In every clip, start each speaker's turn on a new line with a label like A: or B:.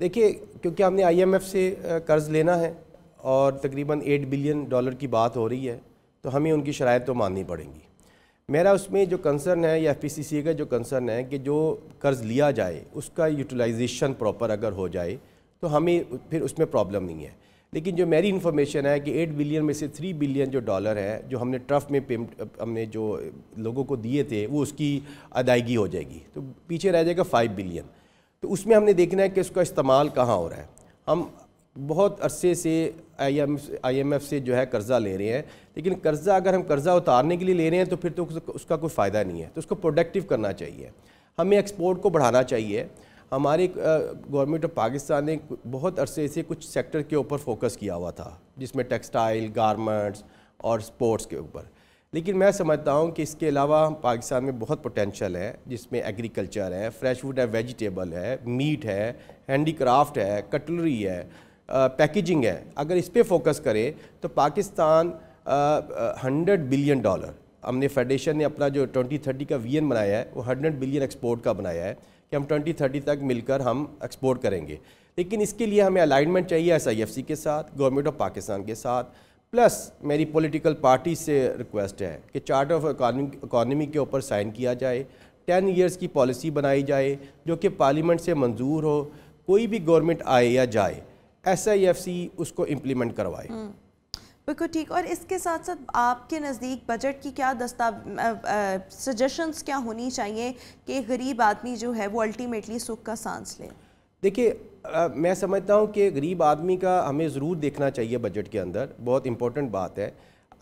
A: देखिए क्योंकि हमने आईएमएफ से कर्ज़ लेना है और तकरीबन एट बिलियन डॉलर की बात हो रही है तो हमें उनकी शराय तो माननी पड़ेंगी मेरा उसमें जो कंसर्न है या एफ का जो कंसर्न है कि जो कर्ज़ लिया जाए उसका यूटिलाइजेशन प्रॉपर अगर हो जाए तो हमें फिर उसमें प्रॉब्लम नहीं है लेकिन जो मेरी इन्फॉर्मेशन है कि एट बिलियन में से थ्री बिलियन जो डॉलर है जो हमने ट्रफ में पेमेंट हमने जो लोगों को दिए थे वो उसकी अदायगी हो जाएगी तो पीछे रह जाएगा फाइव बिलियन तो उसमें हमने देखना है कि उसका इस्तेमाल कहाँ हो रहा है हम बहुत अरसे से आई एम से जो है कर्ज़ा ले रहे हैं लेकिन कर्ज़ा अगर हम कर्ज़ा उतारने के लिए ले रहे हैं तो फिर तो उसका कोई फ़ायदा नहीं है तो उसको प्रोडक्टिव करना चाहिए हमें एक्सपोर्ट को बढ़ाना चाहिए हमारी गवर्नमेंट ऑफ पाकिस्तान ने बहुत अरसे से कुछ सेक्टर के ऊपर फोकस किया हुआ था जिसमें टेक्सटाइल गारमेंट्स और स्पोर्ट्स के ऊपर लेकिन मैं समझता हूँ कि इसके अलावा पाकिस्तान में बहुत पोटेंशल है जिसमें एग्रीकल्चर है फ्रेश फूड है वेजिटेबल है मीट है हैंडी क्राफ्ट है कटलरी है पैकेजिंग है अगर इस पर फोकस करें तो पाकिस्तान हंड्रेड बिलियन डॉलर हमने फेडरेशन ने अपना जो 2030 का वीएन बनाया है वो हंड्रेड बिलियन एक्सपोर्ट का बनाया है कि हम 2030 तक मिलकर हम एक्सपोर्ट करेंगे लेकिन इसके लिए हमें अलाइनमेंट चाहिए एस आई एफ सी के साथ गवर्नमेंट ऑफ पाकिस्तान के साथ प्लस मेरी पॉलिटिकल पार्टी से रिक्वेस्ट है कि चार्टर ऑफ इकानमी के ऊपर साइन किया जाए टेन इयर्स की पॉलिसी बनाई जाए जो कि पार्लियामेंट से मंजूर हो कोई भी गवर्नमेंट आए या जाए एस आई एफ सी उसको इम्प्लीमेंट करवाए हम्म। बिल्कुल ठीक और इसके साथ साथ आपके नज़दीक बजट की क्या दस्ता सजेशंस क्या होनी चाहिए कि गरीब आदमी जो है वो अल्टीमेटली सुख का सांस ले देखिए आ, मैं समझता हूँ कि गरीब आदमी का हमें ज़रूर देखना चाहिए बजट के अंदर बहुत इंपॉर्टेंट बात है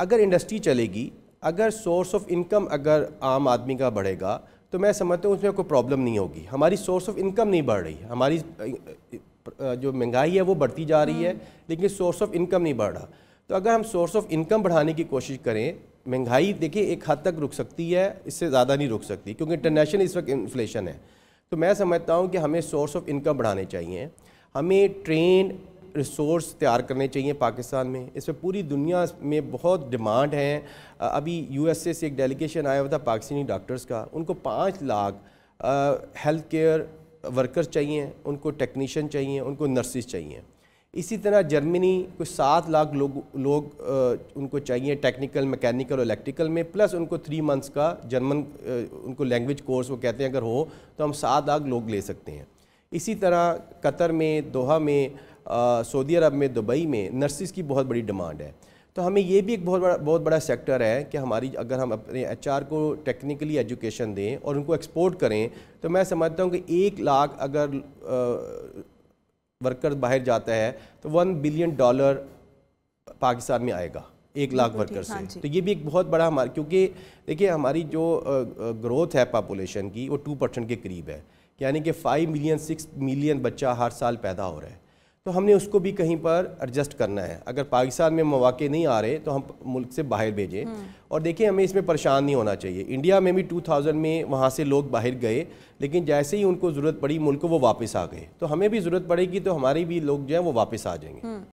A: अगर इंडस्ट्री चलेगी अगर सोर्स ऑफ इनकम अगर आम आदमी का बढ़ेगा तो मैं समझता हूँ उसमें कोई प्रॉब्लम नहीं होगी हमारी सोर्स ऑफ इनकम नहीं बढ़ रही हमारी जो महंगाई है वो बढ़ती जा रही है हाँ। लेकिन सोर्स ऑफ इनकम नहीं बढ़ रहा तो अगर हम सोर्स ऑफ इनकम बढ़ाने की कोशिश करें महंगाई देखिए एक हद तक रुक सकती है इससे ज़्यादा नहीं रुक सकती क्योंकि इंटरनेशनल इस वक्त इन्फ्लेशन है तो मैं समझता हूँ कि हमें सोर्स ऑफ इनकम बढ़ाने चाहिए हमें ट्रेन रिसोर्स तैयार करने चाहिए पाकिस्तान में इस पर पूरी दुनिया में बहुत डिमांड है अभी यूएसए से एक डेलीगेशन आया हुआ था पाकिस्तानी डॉक्टर्स का उनको पाँच लाख हेल्थ केयर वर्कर्स चाहिए उनको टेक्नीशियन चाहिए उनको नर्सिस चाहिए इसी तरह जर्मनी को सात लाख लोग लोग आ, उनको चाहिए टेक्निकल मैकेनिकल और इलेक्ट्रिकल में प्लस उनको थ्री मंथ्स का जर्मन उनको लैंग्वेज कोर्स वो कहते हैं अगर हो तो हम सात लाख लोग ले सकते हैं इसी तरह कतर में दोहा में सऊदी अरब में दुबई में नर्सिस की बहुत बड़ी डिमांड है तो हमें ये भी एक बहुत बड़ा बहुत बड़ा सेक्टर है कि हमारी अगर हम अपने एच को टेक्निकली एजुकेशन दें और उनको एक्सपोर्ट करें तो मैं समझता हूँ कि एक लाख अगर वर्कर बाहर जाता है तो वन बिलियन डॉलर पाकिस्तान में आएगा एक लाख वर्कर्स से हाँ तो ये भी एक बहुत बड़ा हमारा क्योंकि देखिए हमारी जो ग्रोथ है पॉपुलेशन की वो टू परसेंट के करीब है यानी कि फाइव मिलियन सिक्स मिलियन बच्चा हर साल पैदा हो रहा है तो हमने उसको भी कहीं पर एडजस्ट करना है अगर पाकिस्तान में मौाक़े नहीं आ रहे तो हम मुल्क से बाहर भेजें हम्म। और देखिए हमें इसमें परेशान नहीं होना चाहिए इंडिया में भी 2000 में वहाँ से लोग बाहर गए लेकिन जैसे ही उनको ज़रूरत पड़ी मुल्क को वो वापस आ गए तो हमें भी ज़रूरत पड़ेगी तो हमारे भी लोग जो हैं वो वापस आ जाएंगे हम्म।